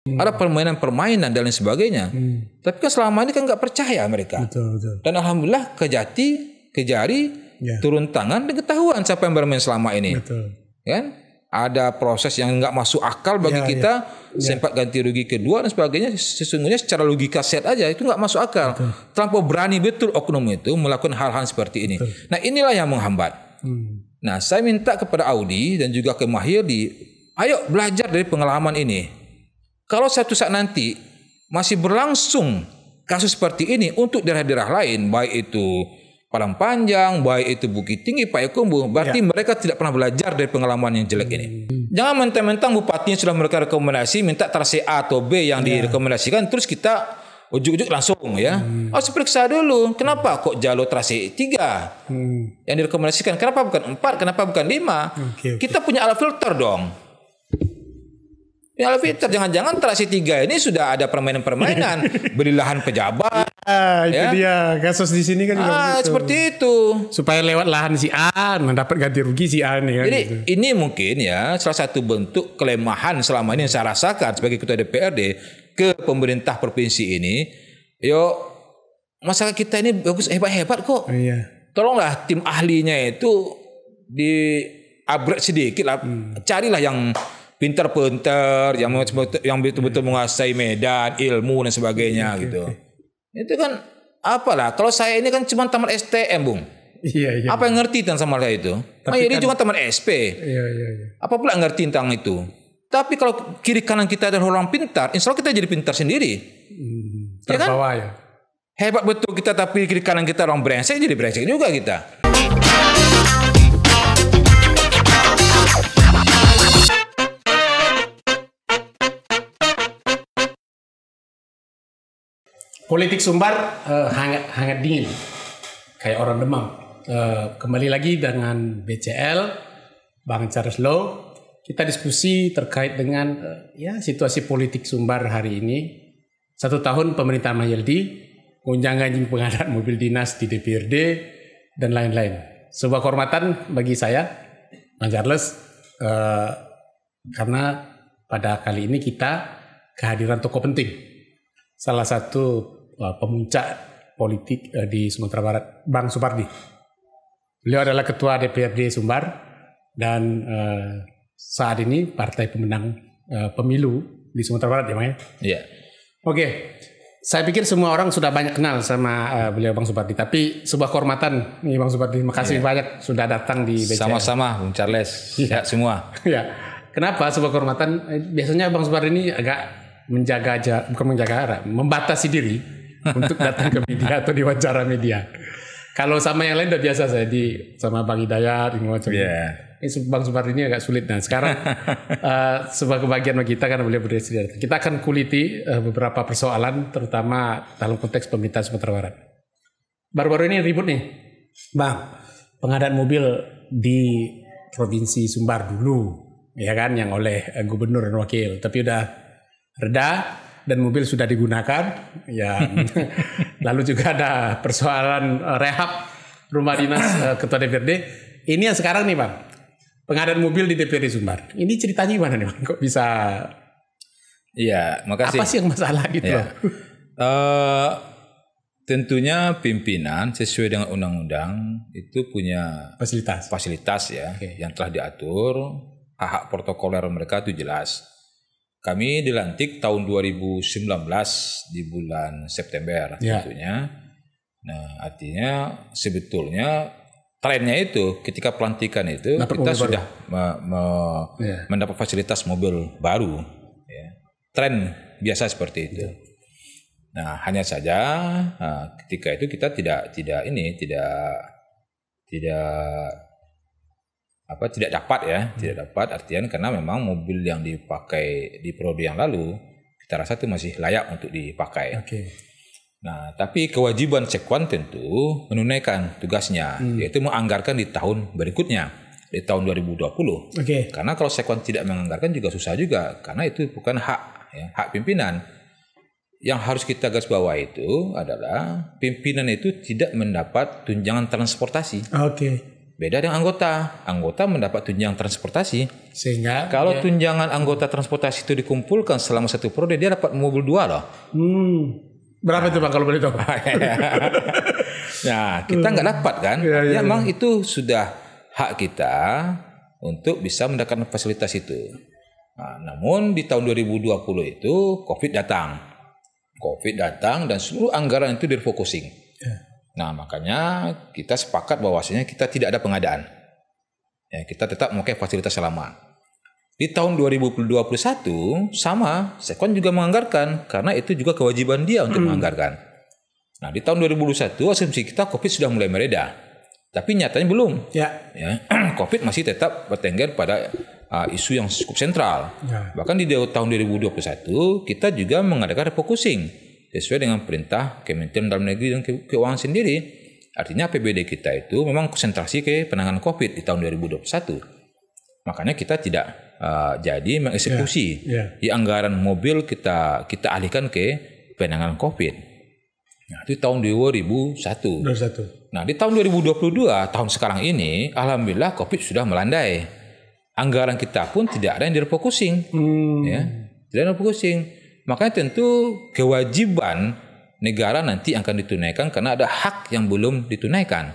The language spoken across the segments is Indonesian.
Hmm. Ada iya. permainan-permainan dan lain sebagainya. Hmm. Tapi kan selama ini kan nggak percaya mereka. Betul, betul. Dan alhamdulillah kejati, kejari yeah. turun tangan dan ketahuan siapa yang bermain selama ini. Betul. Kan? Ada proses yang nggak masuk akal bagi yeah, iya. kita, yeah. sempat ganti rugi kedua dan sebagainya. Sesungguhnya secara logika set aja itu nggak masuk akal. Betul. Terlampau berani betul oknum itu melakukan hal-hal seperti ini. Betul. Nah inilah yang menghambat. Hmm. Nah saya minta kepada Audi dan juga ke Mahir di, ayo belajar dari pengalaman ini kalau satu saat nanti masih berlangsung kasus seperti ini untuk daerah-daerah lain, baik itu Palang Panjang, baik itu Bukit Tinggi, Pak Ekumbu, berarti ya. mereka tidak pernah belajar dari pengalaman yang jelek ini. Hmm. Jangan mentang-mentang bupatinya sudah mereka rekomendasi minta terasi A atau B yang ya. direkomendasikan, terus kita ujuk-ujuk langsung ya. Hmm. Oh, periksa dulu. Kenapa kok jalur terasi 3 hmm. yang direkomendasikan? Kenapa bukan 4? Kenapa bukan 5? Okay, okay. Kita punya alat filter dong. Idul Fitri jangan-jangan terasi tiga ini sudah ada permainan-permainan beli lahan pejabat. Ya, itu ya. dia kasus di sini kan juga ah, seperti itu. Supaya lewat lahan si A, mendapat nah, ganti rugi si A nih kan. Jadi gitu. ini mungkin ya salah satu bentuk kelemahan selama ini yang saya rasakan sebagai ketua DPRD ke pemerintah provinsi ini. Yo masyarakat kita ini bagus hebat-hebat kok. iya. Tolonglah tim ahlinya itu di upgrade sedikit lah. Hmm. Carilah yang pinter-pinter yang yang betul-betul hmm. menguasai medan, ilmu dan sebagainya okay, hmm, gitu. Okay. Itu kan apalah kalau saya ini kan cuma tamat STM, Bung. Iya, iya. Apa yang iya. ngerti tentang sama saya itu? Tapi oh, ini iya, kan, cuma teman SP. Iya, iya, iya. Apa pula ngerti tentang itu? Tapi kalau kiri kanan kita ada orang pintar, insya Allah kita jadi pintar sendiri. Hmm, iya kan? terbawa ya, kan? ya. Hebat betul kita tapi kiri kanan kita orang brengsek jadi brengsek juga kita. Politik Sumbar uh, hangat hangat dingin, kayak orang demam. Uh, kembali lagi dengan BCL, Bang Charles Low. Kita diskusi terkait dengan uh, ya situasi politik Sumbar hari ini. Satu tahun pemerintahan Mahyildi, gonjang ganjing pengadaan mobil dinas di DPRD dan lain-lain. Sebuah kehormatan bagi saya, Bang Charles, uh, karena pada kali ini kita kehadiran tokoh penting. Salah satu pemuncak politik uh, di Sumatera Barat, Bang Supardi. Beliau adalah ketua DPRD Sumbar dan uh, saat ini partai pemenang uh, pemilu di Sumatera Barat ya Bang ya? Iya. Yeah. Oke, okay. saya pikir semua orang sudah banyak kenal sama uh, beliau Bang Supardi, tapi sebuah kehormatan nih Bang Supardi, makasih yeah. banyak sudah datang di BCA. Sama-sama Bung Charles, yeah. ya semua. Iya. yeah. Kenapa sebuah kehormatan? Biasanya Bang Supardi ini agak menjaga bukan menjaga membatasi diri untuk datang ke media atau diwawancara media. Kalau sama yang lain udah biasa saya di sama iya. Bang Hidayat, macam yeah. ini Bang ini agak sulit. Nah sekarang uh, eh, sebagai bagian bagi kita karena beliau berdiri kita akan kuliti uh, beberapa persoalan terutama dalam konteks pemerintah Sumatera Barat. Baru-baru ini ribut nih, Bang, pengadaan mobil di provinsi Sumbar dulu, ya kan, yang oleh eh, gubernur dan wakil, tapi udah reda dan mobil sudah digunakan. Ya, lalu juga ada persoalan eh, rehab rumah dinas eh, ketua DPRD. Ini yang sekarang nih bang, pengadaan mobil di DPRD Sumbar. Ini ceritanya gimana nih bang? Kok bisa? Iya, makasih. Apa sih yang masalah gitu? Ya. Uh, tentunya pimpinan sesuai dengan undang-undang itu punya fasilitas, fasilitas ya, okay. yang telah diatur. Hak-hak protokoler mereka itu jelas kami dilantik tahun 2019 di bulan September ya. tentunya. Nah, artinya sebetulnya trennya itu ketika pelantikan itu Dapat kita sudah me, me, ya. mendapat fasilitas mobil baru. Ya. Tren biasa seperti itu. Ya. Nah, hanya saja nah, ketika itu kita tidak tidak ini tidak tidak apa tidak dapat ya, hmm. tidak dapat artian karena memang mobil yang dipakai di periode yang lalu kita rasa itu masih layak untuk dipakai. Okay. Nah, tapi kewajiban cekuan tentu menunaikan tugasnya hmm. yaitu menganggarkan di tahun berikutnya di tahun 2020. Okay. Karena kalau cekuan tidak menganggarkan juga susah juga karena itu bukan hak ya, hak pimpinan. Yang harus kita gas bawah itu adalah pimpinan itu tidak mendapat tunjangan transportasi. Oke. Okay Beda dengan anggota. Anggota mendapat tunjangan transportasi. Sehingga kalau ya. tunjangan anggota transportasi itu dikumpulkan selama satu periode dia dapat mobil dua loh. Hmm. Berapa itu bang kalau boleh tahu? nah kita nggak hmm. dapat kan? Ya, ya, ya, memang iya. itu sudah hak kita untuk bisa mendapatkan fasilitas itu. Nah, namun di tahun 2020 itu COVID datang. COVID datang dan seluruh anggaran itu difokusing. Ya Nah, makanya kita sepakat bahwasanya kita tidak ada pengadaan. Ya, kita tetap memakai fasilitas lama. Di tahun 2021 sama, Sekwan juga menganggarkan karena itu juga kewajiban dia untuk hmm. menganggarkan. Nah, di tahun 2021 asumsi kita Covid sudah mulai mereda. Tapi nyatanya belum. Ya. ya Covid masih tetap bertengger pada uh, isu yang cukup sentral. Ya. Bahkan di tahun 2021 kita juga mengadakan refocusing sesuai dengan perintah Kementerian Dalam Negeri dan Keuangan sendiri. Artinya APBD kita itu memang konsentrasi ke penanganan COVID di tahun 2021. Makanya kita tidak uh, jadi mengeksekusi yeah, yeah. di anggaran mobil kita kita alihkan ke penanganan COVID. Nah, itu tahun 2001. 2001. Nah, di tahun 2022, tahun sekarang ini, alhamdulillah COVID sudah melandai. Anggaran kita pun tidak ada yang direfocusing. Hmm. Ya, tidak ada yang direfocusing Makanya tentu kewajiban negara nanti akan ditunaikan karena ada hak yang belum ditunaikan.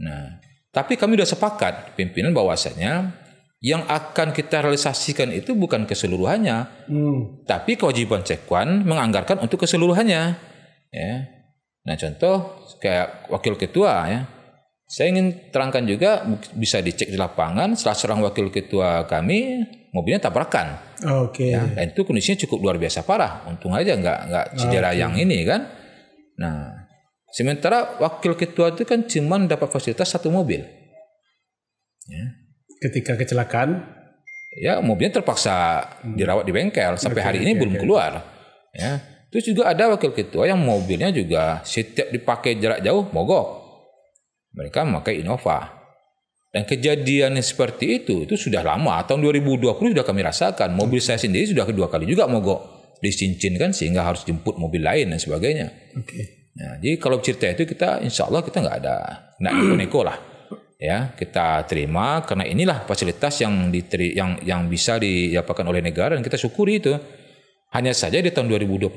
Nah, tapi kami sudah sepakat pimpinan bahwasanya yang akan kita realisasikan itu bukan keseluruhannya, hmm. tapi kewajiban cekuan menganggarkan untuk keseluruhannya. Ya. Nah contoh kayak wakil ketua ya, saya ingin terangkan juga bisa dicek di lapangan. Setelah seorang wakil ketua kami mobilnya tabrakan. Oke. Okay. Ya, dan itu kondisinya cukup luar biasa parah. Untung aja nggak nggak cedera okay. yang ini kan. Nah, sementara wakil ketua itu kan cuma dapat fasilitas satu mobil. Ya. Ketika kecelakaan? Ya, mobilnya terpaksa hmm. dirawat di bengkel sampai okay, hari ini okay, belum okay. keluar. Ya. Terus juga ada wakil ketua yang mobilnya juga setiap dipakai jarak jauh mogok. Mereka memakai Innova. Dan kejadian seperti itu, itu sudah lama. Tahun 2020 sudah kami rasakan. Mobil saya sendiri sudah kedua kali juga mogok. disincin kan sehingga harus jemput mobil lain dan sebagainya. Okay. Nah, jadi kalau cerita itu kita insya Allah kita nggak ada nak neko lah. Ya, kita terima karena inilah fasilitas yang diteri, yang yang bisa diapakan oleh negara dan kita syukuri itu. Hanya saja di tahun 2021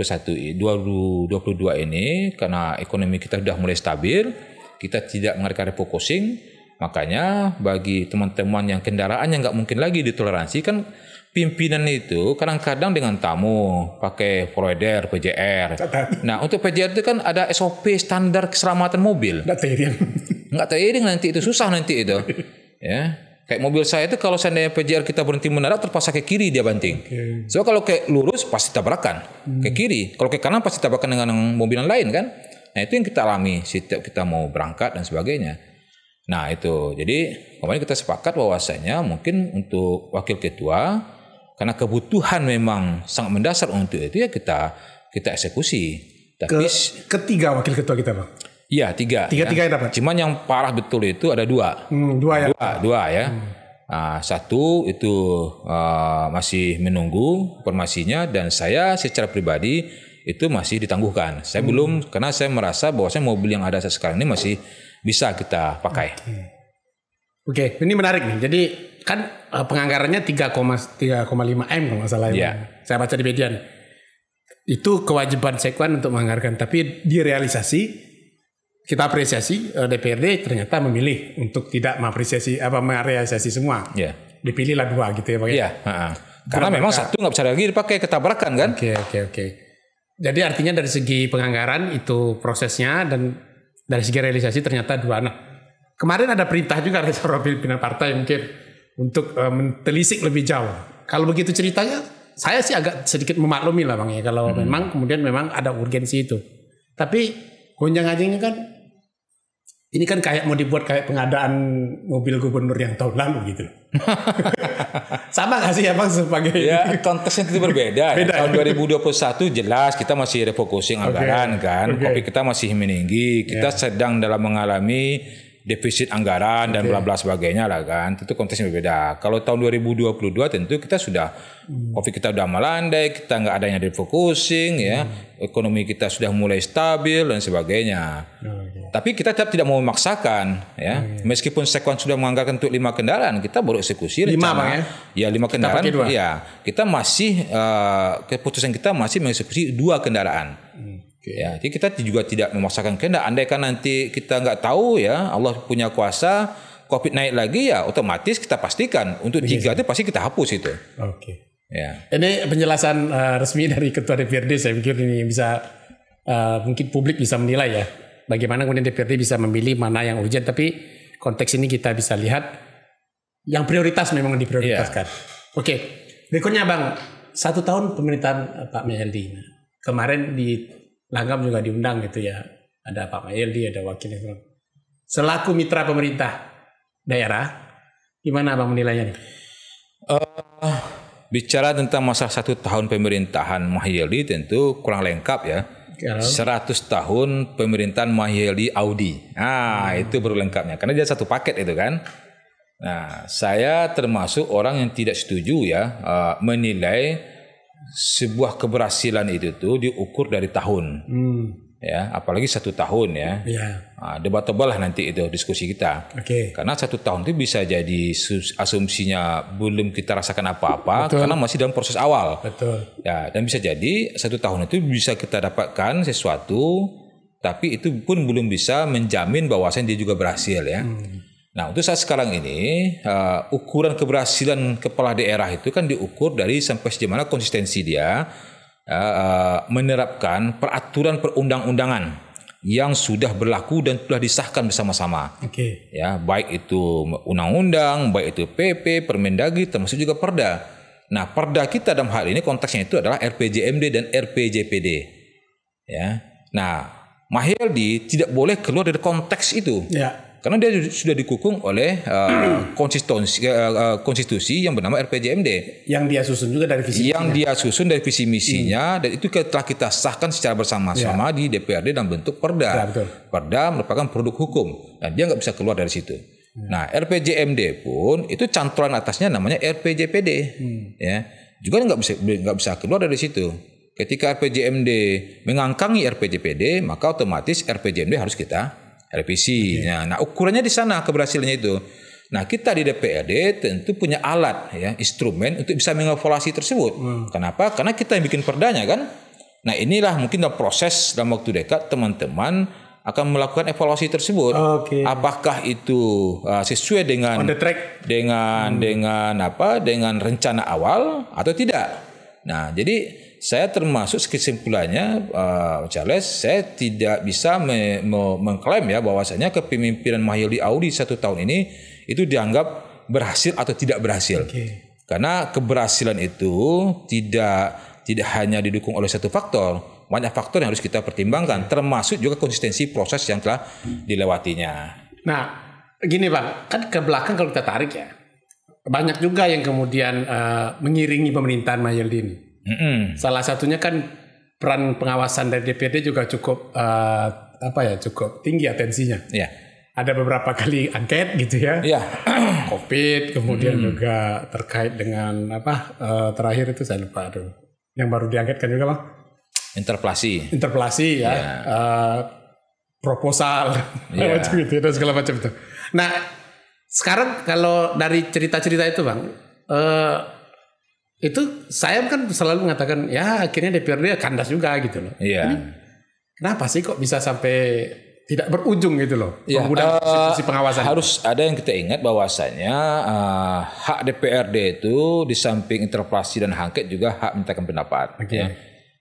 2022 ini karena ekonomi kita sudah mulai stabil, kita tidak mengadakan refocusing, Makanya bagi teman-teman yang kendaraannya nggak mungkin lagi ditoleransi kan pimpinan itu kadang-kadang dengan tamu pakai provider PJR. Nah untuk PJR itu kan ada SOP standar keselamatan mobil. Nggak teriak, Nggak teriak nanti itu susah nanti itu. ya kayak mobil saya itu kalau seandainya PJR kita berhenti mendadak terpaksa ke kiri dia banting. So kalau kayak lurus pasti tabrakan hmm. ke kiri. Kalau ke kanan pasti tabrakan dengan mobil lain kan. Nah itu yang kita alami setiap kita mau berangkat dan sebagainya. Nah itu, jadi kemarin kita sepakat bahwasanya mungkin untuk wakil ketua karena kebutuhan memang sangat mendasar untuk itu ya kita kita eksekusi. Tapi Ke, ketiga wakil ketua kita bang. Iya tiga. Tiga ya. tiga yang dapat. Cuman yang parah betul itu ada dua. Hmm, dua ya. Dua, dua ya. Hmm. Nah, satu itu uh, masih menunggu informasinya dan saya secara pribadi itu masih ditangguhkan. Saya hmm. belum karena saya merasa bahwa saya mobil yang ada saya sekarang ini masih bisa kita pakai. Oke, okay. okay. ini menarik nih. Jadi kan eh, penganggarannya 3,3,5 m kalau nggak salah. Yeah. Iya. Saya baca di media nih. Itu kewajiban sekwan untuk menganggarkan, tapi direalisasi kita apresiasi DPRD eh, ternyata memilih untuk tidak mengapresiasi apa merealisasi semua. Yeah. Dipilihlah dua gitu ya, Pak. Ya? Iya. Yeah. Karena memang mereka, satu nggak bisa lagi dipakai ketabrakan kan? Oke okay, oke okay, oke. Okay. Jadi artinya dari segi penganggaran itu prosesnya dan dari segi realisasi ternyata dua. anak. kemarin ada perintah juga dari seorang pimpinan partai mungkin untuk uh, mentelisik lebih jauh. Kalau begitu ceritanya, saya sih agak sedikit memaklumi lah bang ya kalau hmm. memang kemudian memang ada urgensi itu. Tapi gonjang-ganjingnya kan ini kan kayak mau dibuat kayak pengadaan mobil gubernur yang tahun lalu gitu. Sama gak sih ya Bang sebagai Ya konteksnya itu berbeda. Ya. Beda. Ya. Tahun 2021 jelas kita masih refocusing okay. anggaran kan. Okay. Kopi kita masih meninggi. Kita yeah. sedang dalam mengalami defisit anggaran dan bla bla sebagainya lah kan. Tentu konteksnya berbeda. Kalau tahun 2022 tentu kita sudah hmm. Covid kita sudah melandai, kita nggak adanya defocusing ya, hmm. ekonomi kita sudah mulai stabil dan sebagainya. Okay. Tapi kita tetap tidak mau memaksakan ya. Okay. Meskipun Sekwan sudah menganggarkan untuk lima kendaraan, kita baru eksekusi lima rencana. ya? ya lima kendaraan. Kita ya, kita masih uh, keputusan kita masih mengeksekusi dua kendaraan. Hmm. Okay. Ya, jadi kita juga tidak memaksakan kehendak. Andai kan nanti kita nggak tahu ya Allah punya kuasa, COVID naik lagi ya otomatis kita pastikan untuk tiga itu pasti kita hapus itu. Oke. Okay. Ya. Ini penjelasan uh, resmi dari Ketua DPRD. Saya pikir ini bisa uh, mungkin publik bisa menilai ya bagaimana kemudian DPRD bisa memilih mana yang urgent. Tapi konteks ini kita bisa lihat yang prioritas memang diprioritaskan. Yeah. Oke, okay. berikutnya Bang, satu tahun pemerintahan eh, Pak Meheldi. Nah, kemarin di Langgam juga diundang gitu ya. Ada Pak Mayeldi, ada wakilnya. Selaku mitra pemerintah daerah, gimana Bang menilainya nih? Uh, bicara tentang masa satu tahun pemerintahan Mahyeldi tentu kurang lengkap ya. ya. Seratus tahun pemerintahan Mahyeldi Audi. Nah, hmm. itu baru lengkapnya. Karena dia satu paket itu kan. Nah, saya termasuk orang yang tidak setuju ya uh, menilai sebuah keberhasilan itu tuh diukur dari tahun. Hmm. Ya, apalagi satu tahun ya. Iya. Ah, debat Nah, debatable lah nanti itu diskusi kita. Okay. Karena satu tahun itu bisa jadi asumsinya belum kita rasakan apa-apa karena masih dalam proses awal. Betul. Ya, dan bisa jadi satu tahun itu bisa kita dapatkan sesuatu tapi itu pun belum bisa menjamin bahwasanya dia juga berhasil ya. Hmm. Nah, untuk saat sekarang ini, uh, ukuran keberhasilan kepala daerah itu kan diukur dari sampai sejauh mana konsistensi dia uh, uh menerapkan peraturan perundang-undangan yang sudah berlaku dan telah disahkan bersama-sama. Oke. Okay. Ya, baik itu undang-undang, baik itu PP, Permendagri, termasuk juga Perda. Nah, Perda kita dalam hal ini konteksnya itu adalah RPJMD dan RPJPD. Ya. Nah, Maheldi tidak boleh keluar dari konteks itu. Ya karena dia sudah dikukung oleh uh, konsistensi uh, uh, konstitusi yang bernama RPJMD. Yang dia susun juga dari visi Yang dia susun dari visi misinya hmm. dan itu telah kita sahkan secara bersama-sama ya. di DPRD dan bentuk perda. Ya, Perda merupakan produk hukum dan dia nggak bisa keluar dari situ. ya. Nah, RPJMD pun itu cantolan atasnya namanya RPJPD. Hmm. Ya. Juga nggak bisa nggak bisa keluar dari situ ketika RPJMD mengangkangi RPJPD maka otomatis RPJMD harus kita revisi. Okay. Nah, nah ukurannya di sana keberhasilannya itu. Nah, kita di DPRD tentu punya alat ya, instrumen untuk bisa mengevaluasi tersebut. Hmm. Kenapa? Karena kita yang bikin perdanya kan. Nah, inilah mungkin dalam proses dalam waktu dekat teman-teman akan melakukan evaluasi tersebut. Okay. Apakah itu uh, sesuai dengan On the track dengan hmm. dengan apa? dengan rencana awal atau tidak. Nah, jadi saya termasuk kesimpulannya uh, Charles saya tidak bisa me, me, mengklaim ya bahwasanya kepemimpinan Mahyoli Audi satu tahun ini itu dianggap berhasil atau tidak berhasil okay. karena keberhasilan itu tidak tidak hanya didukung oleh satu faktor banyak faktor yang harus kita pertimbangkan termasuk juga konsistensi proses yang telah dilewatinya nah gini Pak, kan ke belakang kalau kita tarik ya banyak juga yang kemudian uh, mengiringi pemerintahan Mahyoli ini Mm-hmm. Salah satunya kan peran pengawasan dari DPD juga cukup uh, apa ya cukup tinggi atensinya. Yeah. Ada beberapa kali angket gitu ya. Yeah. Iya. Covid kemudian mm-hmm. juga terkait dengan apa uh, terakhir itu saya lupa aduh. Yang baru diangketkan juga bang. Interpelasi. Interpelasi ya. Yeah. Iya. Uh, proposal yeah. gitu dan segala macam itu. Nah sekarang kalau dari cerita-cerita itu bang. Uh, itu saya kan selalu mengatakan ya akhirnya DPRD ya kandas juga gitu loh. Iya. Ini, kenapa sih kok bisa sampai tidak berujung gitu loh ya, penggunaan uh, pengawasan harus ada yang kita ingat bahwasanya uh, hak DPRD itu di samping interpelasi dan hak juga hak mintakan pendapat okay. ya.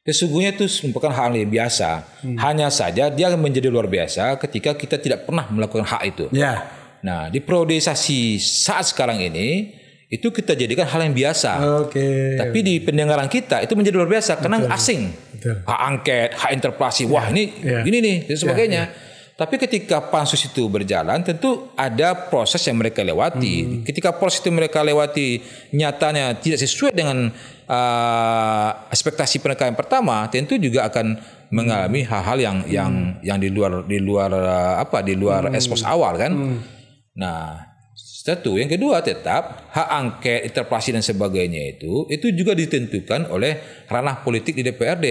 sesungguhnya itu merupakan hal yang biasa hmm. hanya saja dia menjadi luar biasa ketika kita tidak pernah melakukan hak itu ya. nah di periodisasi saat sekarang ini itu kita jadikan hal yang biasa. Oke. Okay. Tapi di pendengaran kita itu menjadi luar biasa karena Betul. asing. Betul. Hak angket, hak interpelasi, yeah. wah ini yeah. ini nih dan ya, sebagainya. Yeah. Tapi ketika pansus itu berjalan, tentu ada proses yang mereka lewati. Hmm. Ketika proses itu mereka lewati nyatanya tidak sesuai dengan uh, ekspektasi mereka yang pertama, tentu juga akan mengalami hmm. hal-hal yang hmm. yang yang di luar di luar ah, apa di luar hmm. ekspos awal kan. Hmm. Nah, satu, yang kedua tetap hak angket, interpelasi dan sebagainya itu itu juga ditentukan oleh ranah politik di DPRD.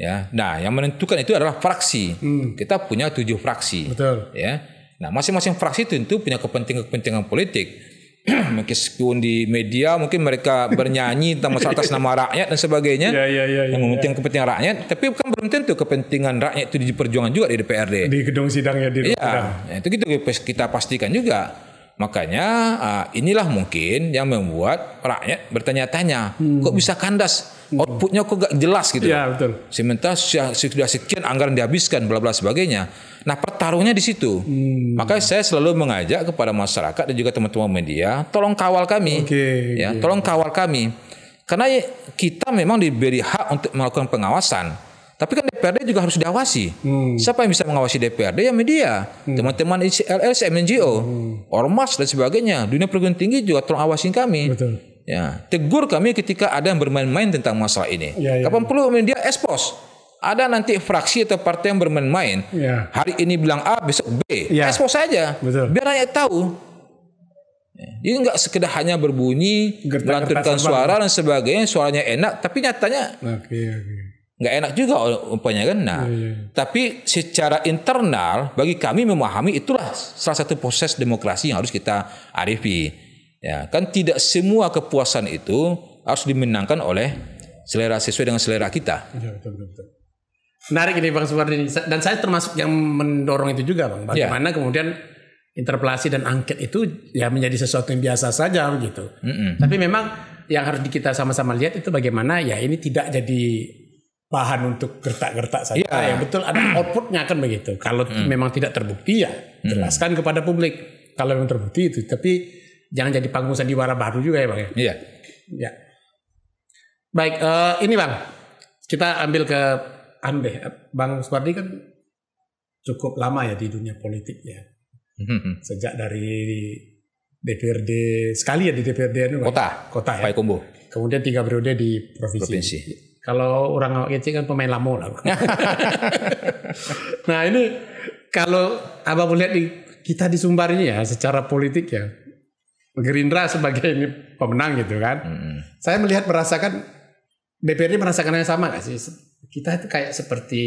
Ya. Nah, yang menentukan itu adalah fraksi. Hmm. Kita punya tujuh fraksi. Betul. Ya. Nah, masing-masing fraksi tentu punya kepentingan-kepentingan politik. meskipun di media mungkin mereka bernyanyi tentang masalah atas nama rakyat dan sebagainya ya, ya, ya, yang mementingkan ya. ya. kepentingan rakyat tapi kan belum tentu kepentingan rakyat itu di perjuangan juga di DPRD di gedung sidangnya di ya, ya itu gitu kita pastikan juga Makanya uh, inilah mungkin yang membuat rakyat bertanya-tanya, hmm. kok bisa kandas? Hmm. Outputnya kok gak jelas gitu. Ya, betul. Sementara sudah sekian anggaran dihabiskan, bla bla sebagainya. Nah pertarungnya di situ. Hmm. Makanya saya selalu mengajak kepada masyarakat dan juga teman-teman media, tolong kawal kami, okay, ya, okay. tolong kawal kami, karena kita memang diberi hak untuk melakukan pengawasan. Tapi kan DPRD juga harus diawasi. Hmm. Siapa yang bisa mengawasi DPRD? Ya media, hmm. teman-teman LSM, NGO, hmm. ormas dan sebagainya. Dunia perguruan tinggi juga tolong awasin kami. Betul. Ya, tegur kami ketika ada yang bermain-main tentang masalah ini. Ya, ya, Kapan ya. perlu media expose? Ada nanti fraksi atau partai yang bermain-main. Ya. Hari ini bilang A, besok B. Ya. Expose saja. Biar rakyat tahu. Ya, ini nggak sekedar hanya berbunyi, melantunkan suara dan sebagainya, suaranya enak, tapi nyatanya okay, okay nggak enak juga umpamanya kan. Nah, ya, tapi secara internal bagi kami memahami itulah salah satu proses demokrasi yang harus kita arifi. Ya, kan tidak semua kepuasan itu harus dimenangkan oleh selera sesuai dengan selera kita. Ya, betul, betul, betul. Menarik ini Bang suwardi dan saya termasuk yang mendorong itu juga Bang. Iya. Bagaimana ya. kemudian interpelasi dan angket itu ya menjadi sesuatu yang biasa saja gitu. Mm -mm. Tapi memang yang harus kita sama-sama lihat itu bagaimana ya ini tidak jadi bahan untuk gertak-gertak saja. Ya. Yang betul ada outputnya kan begitu. Kalau hmm. memang tidak terbukti ya hmm. jelaskan hmm. kepada publik. Kalau memang terbukti itu, tapi jangan jadi panggung sandiwara baru juga ya bang ya. Iya. Ya. Baik, uh, ini bang, kita ambil ke Ande. Bang Suwardi kan cukup lama ya di dunia politik ya. Hmm. Sejak dari DPRD sekali ya di DPRD kota, kota ya. Kota. Kemudian tiga periode di provinsi. provinsi. Kalau orang kecil kan pemain lamo lah. nah ini kalau abah melihat di, kita di Sumbar ini ya secara politik ya Gerindra sebagai ini pemenang gitu kan. Hmm. Saya melihat merasakan DPRD merasakan yang sama gak sih? Kita itu kayak seperti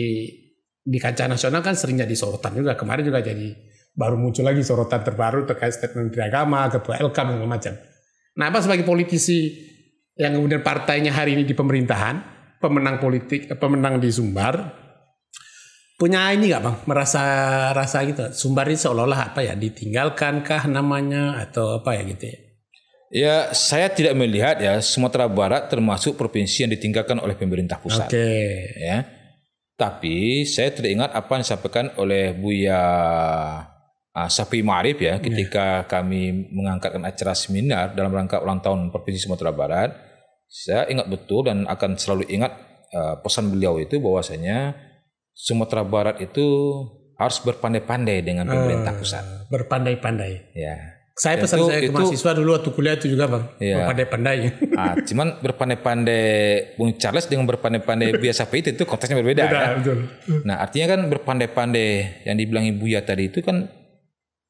di kancah nasional kan sering jadi sorotan juga. Kemarin juga jadi baru muncul lagi sorotan terbaru terkait statement Menteri Agama, Ketua LK, macam-macam. Nah, apa sebagai politisi yang kemudian partainya hari ini di pemerintahan, pemenang politik eh, pemenang di Sumbar punya ini nggak bang merasa rasa gitu Sumbar ini seolah-olah apa ya ditinggalkankah namanya atau apa ya gitu ya Ya, saya tidak melihat ya Sumatera Barat termasuk provinsi yang ditinggalkan oleh pemerintah pusat. Oke. Okay. Ya. Tapi saya teringat apa yang disampaikan oleh Buya uh, ah, Sapi Ma'arif ya, ya. ketika yeah. kami mengangkatkan acara seminar dalam rangka ulang tahun Provinsi Sumatera Barat. Saya ingat betul dan akan selalu ingat uh, pesan beliau itu bahwasanya Sumatera Barat itu harus berpandai-pandai dengan pemerintah uh, pusat. Berpandai-pandai. Ya. Saya pesan itu, saya ke itu, mahasiswa dulu waktu kuliah itu juga bang, ya. berpandai-pandai. Ah, cuman berpandai-pandai Bung Charles dengan berpandai-pandai biasa itu itu konteksnya berbeda. Beda, ya. betul. Nah artinya kan berpandai-pandai yang dibilang Ibu ya tadi itu kan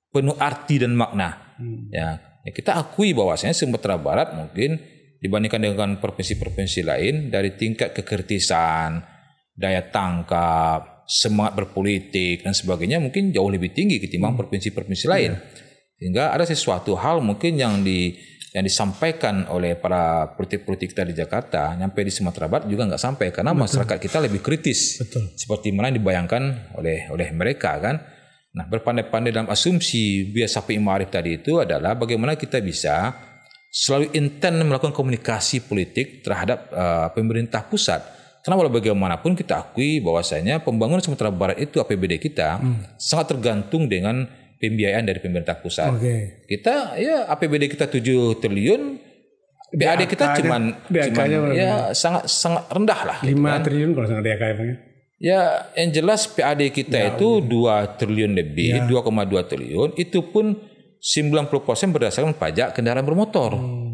penuh arti dan makna. Hmm. Ya, ya kita akui bahwasanya Sumatera Barat mungkin dibandingkan dengan provinsi-provinsi lain dari tingkat kekertisan, daya tangkap, semangat berpolitik dan sebagainya mungkin jauh lebih tinggi ketimbang hmm. provinsi-provinsi lain. Yeah. Sehingga ada sesuatu hal mungkin yang di yang disampaikan oleh para politik-politik kita di Jakarta nyampe di Sumatera Barat juga nggak sampai karena Betul. masyarakat kita lebih kritis Betul. seperti mana dibayangkan oleh oleh mereka kan nah berpandai-pandai dalam asumsi biasa Pak Imam Arif tadi itu adalah bagaimana kita bisa selalu intent melakukan komunikasi politik terhadap uh, pemerintah pusat. Karena walau bagaimanapun kita akui bahwasanya pembangunan Sumatera Barat itu APBD kita hmm. sangat tergantung dengan pembiayaan dari pemerintah pusat. Okay. Kita ya APBD kita 7 triliun, BAD kita cuman cuman ya sangat sangat rendah lah. 5 gitu kan. triliun kalau sangat DAK ya, ya. Ya, yang jelas PAD kita ya, itu dua triliun lebih, ya. dua ya. dua triliun. Itu pun 90% berdasarkan pajak kendaraan bermotor. Hmm.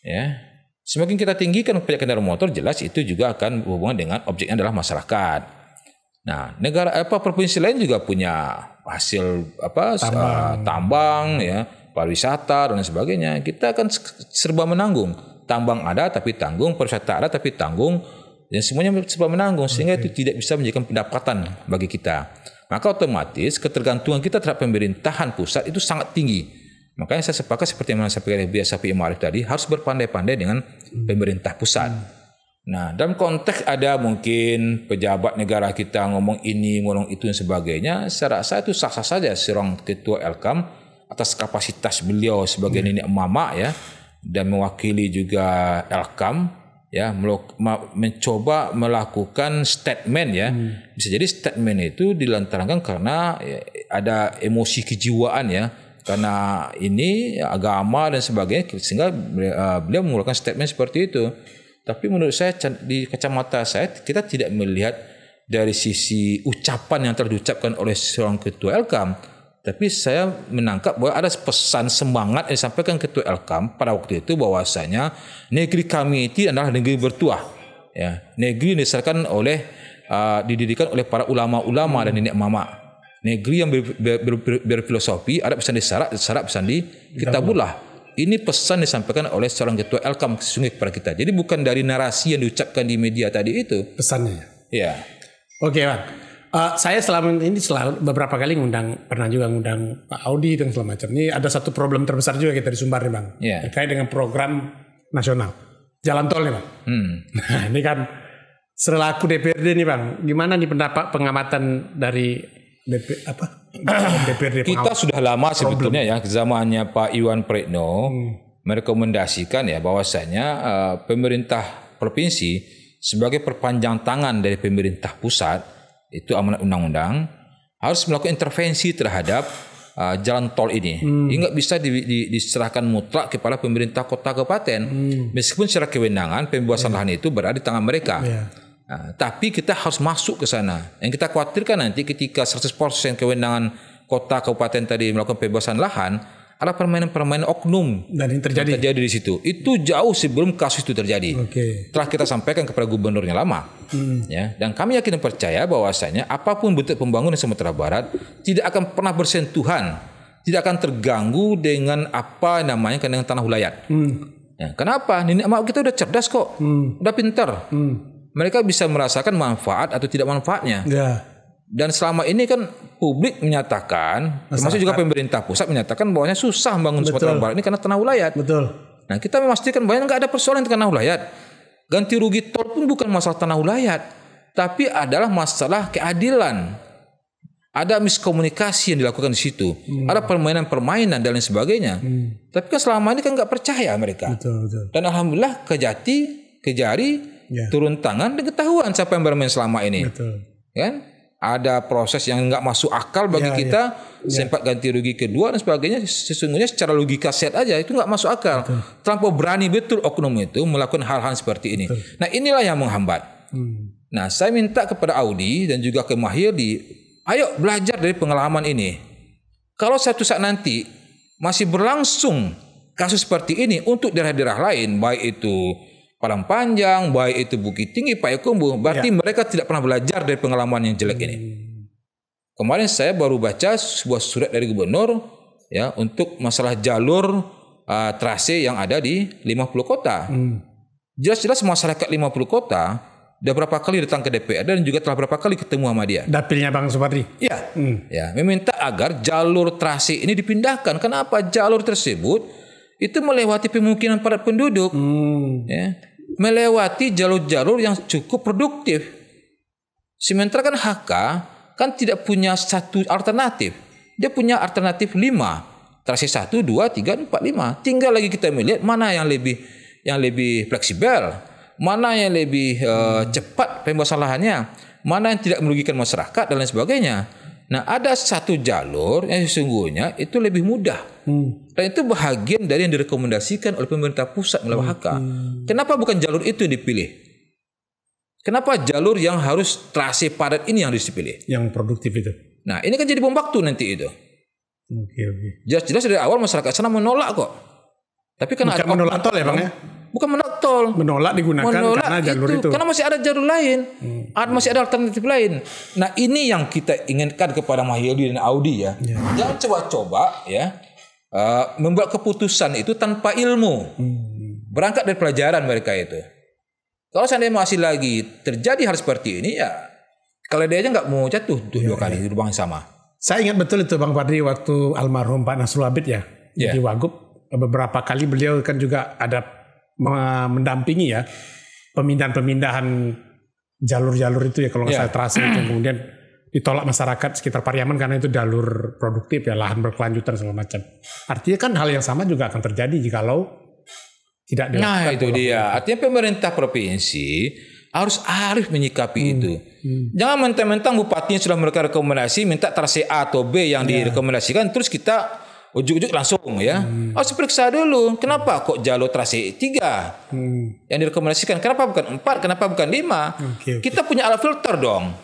Ya. Semakin kita tinggikan pajak kendaraan bermotor, jelas itu juga akan berhubungan dengan objeknya adalah masyarakat. Nah, negara apa provinsi lain juga punya hasil apa tambang, uh, tambang ya, pariwisata dan sebagainya. Kita akan serba menanggung. Tambang ada tapi tanggung, pariwisata ada tapi tanggung, dan semuanya serba menanggung sehingga okay. itu tidak bisa menjadikan pendapatan bagi kita. Maka otomatis ketergantungan kita terhadap pemerintahan pusat itu sangat tinggi. Makanya saya sepakat seperti yang saya oleh biasa Sapi Ma'arif tadi harus berpandai-pandai dengan pemerintah pusat. Hmm. Nah, dalam konteks ada mungkin pejabat negara kita ngomong ini, ngomong itu dan sebagainya, saya rasa itu sah-sah saja seorang ketua Elkam atas kapasitas beliau sebagai hmm. nenek mama ya dan mewakili juga Elkam ya mencoba melakukan statement ya hmm. bisa jadi statement itu dilantarkan karena ya, ada emosi kejiwaan ya karena ini agama dan sebagainya sehingga eh, beliau mengeluarkan statement seperti itu tapi menurut saya di kacamata saya kita tidak melihat dari sisi ucapan yang terucapkan oleh seorang ketua Elkam tapi saya menangkap bahwa ada pesan semangat yang disampaikan Ketua Elkam pada waktu itu bahwasanya negeri kami itu adalah negeri bertuah. Ya, negeri diserahkan oleh uh, didirikan oleh para ulama-ulama dan nenek mama. Negeri yang ber, ber, ber, ber, berfilosofi ada pesan di syarat, syarat pesan di kitabullah. Ini pesan disampaikan oleh seorang ketua Elkam sungai kepada kita. Jadi bukan dari narasi yang diucapkan di media tadi itu. Pesannya. Ya. ya. Oke, okay, Bang. Uh, saya selama ini selalu beberapa kali ngundang pernah juga ngundang Pak Audi dan segala macam. Ini ada satu problem terbesar juga kita di Sumbar nih bang, yeah. terkait dengan program nasional jalan tol nih bang. Hmm. Nah ini kan selaku DPRD nih bang, gimana nih pendapat pengamatan dari DP, apa? DPRD kita sudah lama problem. sebetulnya ya zamannya Pak Iwan Pretno hmm. merekomendasikan ya bahwasanya uh, pemerintah provinsi sebagai perpanjang tangan dari pemerintah pusat itu amanat undang-undang harus melakukan intervensi terhadap uh, jalan tol ini. Hmm. Ini nggak bisa di, di, diserahkan mutlak kepada pemerintah kota kabupaten, hmm. meskipun secara kewenangan pembebasan yeah. Hmm. lahan itu berada di tangan mereka. Yeah. Nah, tapi kita harus masuk ke sana. Yang kita khawatirkan nanti ketika 100% kewenangan kota kabupaten tadi melakukan pembebasan lahan, ada permainan-permainan oknum dan yang terjadi. Yang terjadi di situ. Itu jauh sebelum kasus itu terjadi. Okay. Telah kita sampaikan kepada gubernurnya lama. Hmm. Ya, dan kami yakin dan percaya bahwasanya apapun bentuk pembangunan Sumatera Barat tidak akan pernah bersentuhan, tidak akan terganggu dengan apa namanya dengan tanah wilayah. Hmm. Ya, kenapa? Ini mak kita udah cerdas kok, hmm. udah pintar. Hmm. Mereka bisa merasakan manfaat atau tidak manfaatnya. Ya. Dan selama ini kan publik menyatakan, Masyarakat. termasuk juga pemerintah pusat menyatakan bahwa susah membangun Betul. Sumatera Barat ini karena tanah wilayah. Betul. Nah kita memastikan bahwa nggak ada persoalan tanah wilayah. Ganti rugi tol pun bukan masalah tanah wilayah, tapi adalah masalah keadilan. Ada miskomunikasi yang dilakukan di situ, hmm. ada permainan-permainan dan lain sebagainya. Hmm. Tapi kan selama ini kan nggak percaya mereka. Betul, betul. Dan alhamdulillah kejati, kejari, yeah. turun tangan dan ketahuan siapa yang bermain selama ini. Betul. Kan? ada proses yang nggak masuk akal bagi ya, ya. kita ya. sempat ya. ganti rugi kedua dan sebagainya sesungguhnya secara logika set aja itu nggak masuk akal betul. terlampau berani betul oknum itu melakukan hal-hal seperti ini betul. nah inilah yang menghambat hmm. nah saya minta kepada Audi dan juga ke di ayo belajar dari pengalaman ini kalau satu saat nanti masih berlangsung kasus seperti ini untuk daerah-daerah lain baik itu Padang Panjang, baik itu Bukit Tinggi, Payakumbuh, berarti ya. mereka tidak pernah belajar dari pengalaman yang jelek ini. Hmm. Kemarin saya baru baca sebuah surat dari gubernur ya untuk masalah jalur uh, trase yang ada di 50 kota. jelas hmm. Jelas-jelas masyarakat 50 kota sudah berapa kali datang ke DPR dan juga telah berapa kali ketemu sama dia. Dapilnya Bang Supardi. Iya. Hmm. Ya, meminta agar jalur trase ini dipindahkan. Kenapa jalur tersebut itu melewati pemukiman padat penduduk. Hmm. Ya melewati jalur-jalur yang cukup produktif. Sementara kan HK kan tidak punya satu alternatif. Dia punya alternatif lima. Terasi satu, dua, tiga, empat, lima. Tinggal lagi kita melihat mana yang lebih yang lebih fleksibel, mana yang lebih uh, cepat pembebasan lahannya, mana yang tidak merugikan masyarakat dan lain sebagainya. Nah, ada satu jalur yang sesungguhnya itu lebih mudah. Hmm. Dan itu bahagian dari yang direkomendasikan oleh pemerintah pusat melalui HK. Hmm. Kenapa bukan jalur itu yang dipilih? Kenapa jalur yang harus terasi padat ini yang harus dipilih? Yang produktif itu. Nah, ini kan jadi bom waktu nanti itu. Oke, okay, Okay. Jelas-jelas dari awal masyarakat sana menolak kok. Tapi kan bukan ada menolak tol ya, Bang ya? Bukan menolak Betul. Menolak digunakan Menolak karena jalur itu. itu. Karena masih ada jalur lain. Hmm. masih ada alternatif lain. Nah, ini yang kita inginkan kepada Mahyudi dan Audi ya. Yeah. Jangan coba-coba ya uh, membuat keputusan itu tanpa ilmu. Hmm. Berangkat dari pelajaran mereka itu. Kalau seandainya masih lagi terjadi hal seperti ini ya kalau dia aja nggak mau jatuh tuh yeah, dua kali yeah. di lubang yang sama. Saya ingat betul itu Bang Fadri waktu almarhum Pak Nasrul Abid ya yeah. di ya. Wagub beberapa kali beliau kan juga ada mendampingi ya pemindahan-pemindahan jalur-jalur itu ya kalau nggak yeah. saya terasa itu kemudian ditolak masyarakat sekitar Pariaman karena itu jalur produktif ya lahan berkelanjutan segala macam. Artinya kan hal yang sama juga akan terjadi jika lo tidak dilakukan. Nah itu dia. Itu. Artinya pemerintah provinsi harus arif menyikapi hmm. itu. Hmm. Jangan mentang-mentang bupatinya sudah mereka rekomendasi minta trase A atau B yang yeah. direkomendasikan terus kita ujuk-ujuk langsung ya. Hmm. Harus oh, periksa dulu. Kenapa kok jalur trase tiga Hmm. Yang direkomendasikan kenapa bukan empat? kenapa bukan lima? Okay, okay. Kita punya alat filter dong.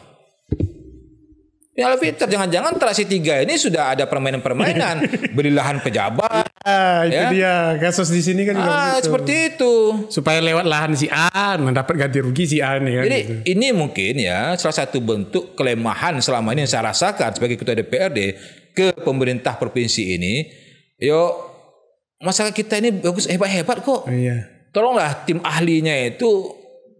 Ya alat filter jangan-jangan trase tiga ini sudah ada permainan-permainan beli lahan pejabat. Ah, itu ya. dia kasus di sini kan juga gitu. seperti itu. Supaya lewat lahan si A mendapat nah, ganti rugi si A nih kan. Jadi gitu. ini mungkin ya salah satu bentuk kelemahan selama ini yang saya rasakan sebagai ketua DPRD ke pemerintah provinsi ini, yo masyarakat kita ini bagus hebat-hebat kok. Iya. Tolonglah tim ahlinya itu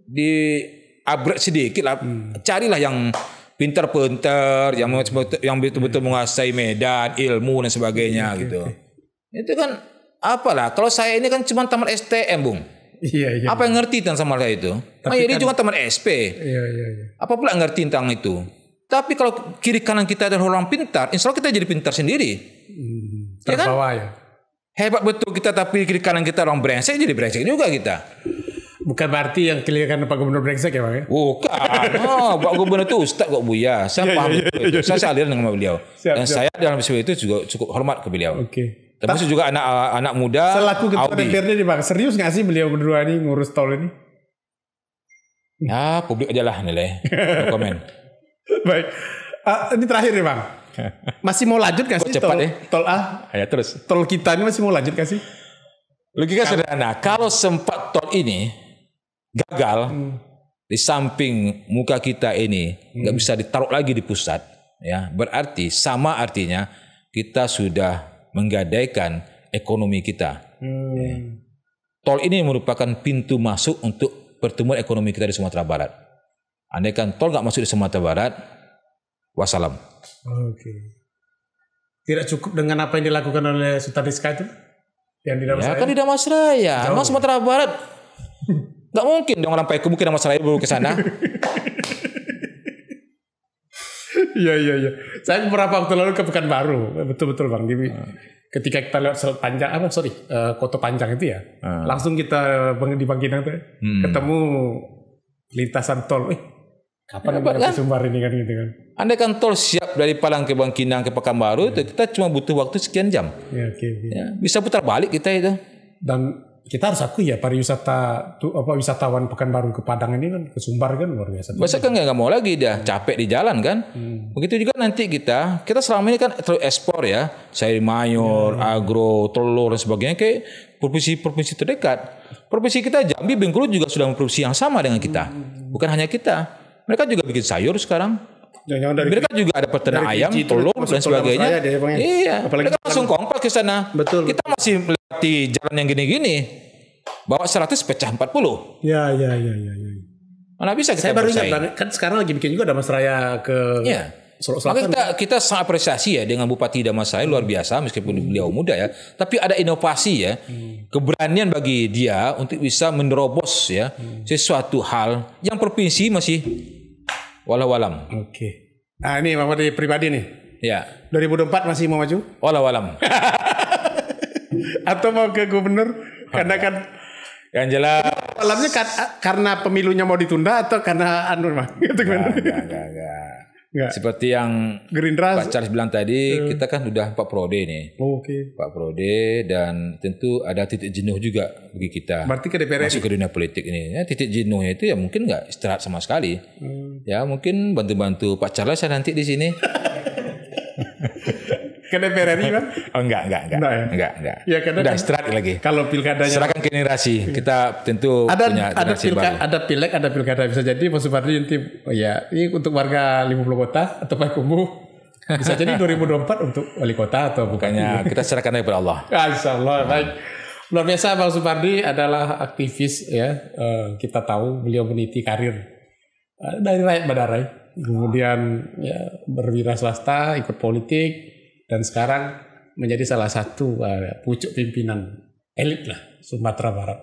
di upgrade sedikit lah. Hmm. Carilah yang pintar-pintar, yang hmm. yang betul-betul hmm. menguasai medan, ilmu dan sebagainya hmm, okay, gitu. Okay. Itu kan apalah kalau saya ini kan cuma tamat STM, Bung. Iya, iya. Apa yang ngerti tentang sama saya itu? Tapi oh, ya, ini kan, cuma teman SP. Iya, iya, iya. Apa pula ngerti tentang itu? Tapi kalau kiri kanan kita ada orang pintar, insya Allah kita jadi pintar sendiri. Hmm, terbawa ya, kan? ya. Hebat betul kita tapi kiri kanan kita orang brengsek jadi brengsek juga kita. Bukan berarti yang kiri kanan Pak Gubernur brengsek ya Pak ya? Bukan. oh, Pak Gubernur itu Ustaz kok Buya. Saya iya, iya, paham ya, ya, ya, itu. Iya. Saya saliran dengan beliau. Siap, Dan siap. saya dalam sebuah itu juga cukup hormat ke beliau. Oke. Okay. Termasuk juga anak eh, anak muda. Selaku ketua DPRD ini Pak, serius gak sih beliau berdua ini ngurus tol ini? Ya, publik aja lah nilai. No komen. Baik. Uh, ini terakhir nih bang. Masih mau lanjut gak oh, sih? Kok cepat tol, ya. Tol A. Ya terus. Tol kita ini masih mau lanjut gak sih? Logika sederhana. Kalau sempat tol ini gagal. Hmm. Di samping muka kita ini hmm. nggak hmm. bisa ditaruh lagi di pusat. ya Berarti sama artinya kita sudah menggadaikan ekonomi kita. Hmm. Ya. Tol ini merupakan pintu masuk untuk pertumbuhan ekonomi kita di Sumatera Barat. Andai kan tol nggak masuk di Sumatera Barat, wassalam. Oke. Tidak cukup dengan apa yang dilakukan oleh Sutadiska itu? Yang di Damasraya? Ya kan di Damasraya. Jauh. Emang Sumatera Barat nggak mungkin dong orang Payakumbuh mungkin Damasraya baru ke sana. Iya iya iya. Saya beberapa waktu lalu ke Pekanbaru, betul betul Bang Dimi. Hmm. Ketika kita lewat Selat Panjang, apa sorry, uh, eh, Kota Panjang itu ya, hmm. langsung kita di Bangkinang tuh ya, hmm. ketemu lintasan tol. Eh, Kapan ya, kan? Sumbar ini kan gitu kan. Anda kan tol siap dari Palang ke Bangkinang ke Pekanbaru ya. itu kita cuma butuh waktu sekian jam. Ya, okay, okay. Ya, bisa putar balik kita itu. Dan kita harus akui ya pariwisata tu, apa wisatawan Pekanbaru ke Padang ini kan ke Sumbar kan luar biasa. Biasa kan nggak mau lagi dia hmm. capek di jalan kan. Hmm. Begitu juga nanti kita kita selama ini kan terus ekspor ya sayur mayur, hmm. agro, telur dan sebagainya ke provinsi-provinsi terdekat. Provinsi kita Jambi Bengkulu juga sudah memproduksi yang sama dengan kita. Hmm. Bukan hanya kita. Mereka juga bikin sayur sekarang. Jangan ya, dari mereka juga ada peternak ayam, telur dan sebagainya. Saya, deh, iya, Apalagi mereka langsung kompak ke sana. Betul. Kita masih melewati jalan yang gini-gini. Bawa 100 pecah 40. Iya, Iya, iya, iya, iya. Mana bisa kita Saya baru ingat kan sekarang lagi bikin juga ada Mas Raya ke ya. Selatan. kita kita sangat apresiasi ya dengan Bupati Damasai luar biasa meskipun hmm. beliau muda ya, tapi ada inovasi ya. Hmm. Keberanian bagi dia untuk bisa menerobos ya hmm. sesuatu hal yang provinsi masih walau-walam. Oke. Nah, ini mama dari pribadi nih. Ya. 2024 masih mau maju? Walau-walam. Atau mau ke gubernur? Karena kan ya, yang jelas. Alamnya karena pemilunya mau ditunda atau karena anu mah? Gitu kan? Ya, enggak, ya, enggak, enggak. Enggak. Ya. Seperti yang Gerindra Pak Charles bilang tadi, hmm. kita kan sudah Pak Prode ini, Oh, Oke. Okay. Pak Prode dan tentu ada titik jenuh juga bagi kita. Berarti ke DPR masuk ke dunia politik ini. Ya, titik jenuhnya itu ya mungkin nggak istirahat sama sekali. Hmm. Ya mungkin bantu-bantu Pak Charles ya nanti di sini. ke DPR RI kan? Oh enggak enggak enggak nah, ya? enggak enggak. Ya karena udah strat lagi. Kalau pilkadanya serahkan generasi iya. kita tentu ada, punya ada pilka, baru. ada pilek ada pilkada bisa jadi Mas Supardi nanti oh ya ini untuk warga 50 kota atau Pak Kumbu bisa jadi 2024 untuk wali kota atau bukannya kita serahkan kepada Allah. Insyaallah Hmm. baik. Luar biasa Pak Supardi adalah aktivis ya. Uh, kita tahu beliau meniti karir uh, dari rakyat Badarai. Kemudian ya berwira swasta, ikut politik, dan sekarang menjadi salah satu uh, pucuk pimpinan elit lah Sumatera Barat.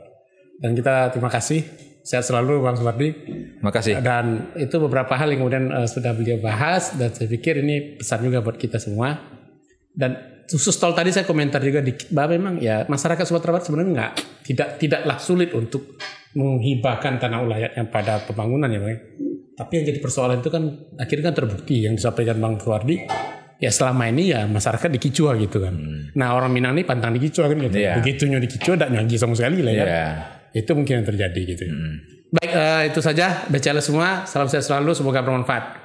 Dan kita terima kasih. Sehat selalu Bang Sumardi. Terima kasih. Dan itu beberapa hal yang kemudian uh, sudah beliau bahas dan saya pikir ini pesan juga buat kita semua. Dan khusus tol tadi saya komentar juga dikit bahwa memang ya masyarakat Sumatera Barat sebenarnya nggak tidak tidaklah sulit untuk menghibahkan tanah yang pada pembangunan ya Bang. Tapi yang jadi persoalan itu kan akhirnya kan terbukti yang disampaikan Bang Suwardi ya selama ini ya masyarakat dikicua gitu kan. Hmm. Nah orang Minang ini pantang dikicua kan gitu. Yeah. Begitunya di tidak nyanggi sama sekali lah ya. Yeah. Itu mungkin yang terjadi gitu. Ya. Hmm. Baik uh, itu saja Bacalah semua. Salam sehat selalu. Semoga bermanfaat.